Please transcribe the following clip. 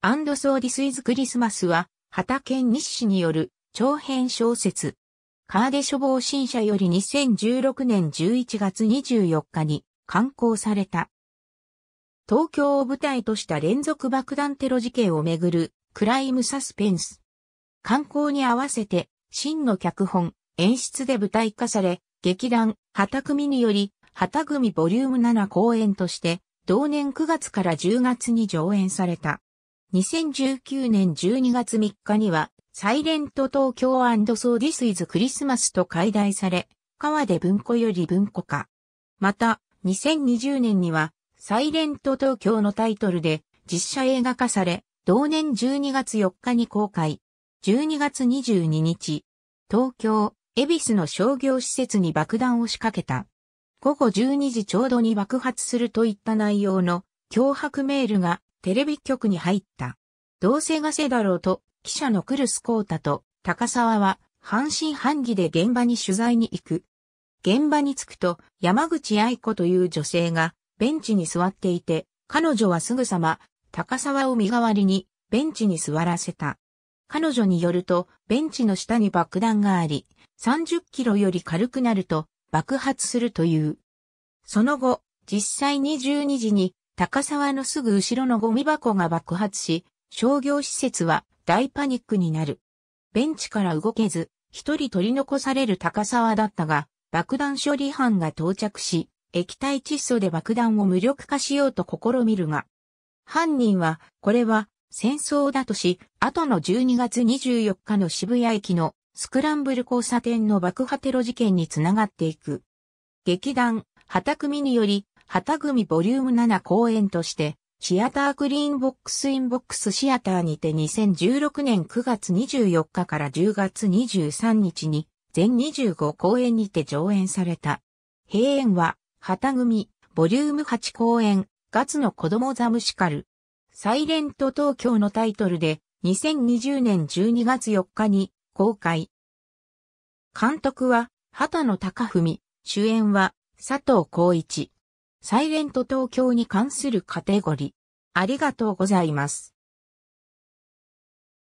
アンドソーディスイズクリスマスは、畑県日誌による長編小説。カーデ処方新社より2016年11月24日に刊行された。東京を舞台とした連続爆弾テロ事件をめぐるクライムサスペンス。刊行に合わせて、真の脚本、演出で舞台化され、劇団、旗組により、旗組ボリューム7公演として、同年9月から10月に上演された。2019年12月3日には、サイレント東京ソーディスイズクリスマスと開題され、川で文庫より文庫化。また、2020年には、サイレント東京のタイトルで実写映画化され、同年12月4日に公開。12月22日、東京、恵比寿の商業施設に爆弾を仕掛けた。午後12時ちょうどに爆発するといった内容の脅迫メールがテレビ局に入った。どうせがせだろうと、記者のクルスコータと高沢は半信半疑で現場に取材に行く。現場に着くと山口愛子という女性がベンチに座っていて、彼女はすぐさま高沢を身代わりにベンチに座らせた。彼女によると、ベンチの下に爆弾があり、30キロより軽くなると爆発するという。その後、実際2 2時に高沢のすぐ後ろのゴミ箱が爆発し、商業施設は大パニックになる。ベンチから動けず、一人取り残される高沢だったが、爆弾処理班が到着し、液体窒素で爆弾を無力化しようと試みるが、犯人は、これは戦争だとし、後の12月24日の渋谷駅のスクランブル交差点の爆破テロ事件につながっていく。劇団、畑組により旗組ボリューム7公演として、シアタークリーンボックスインボックスシアターにて2016年9月24日から10月23日に全25公演にて上演された。閉演は、旗組、ボリューム8公演、ガツの子供ザムシカル。サイレント東京のタイトルで、2020年12月4日に公開。監督は、畑野隆文、主演は、佐藤光一。サイレント東京に関するカテゴリ。ありがとうございます。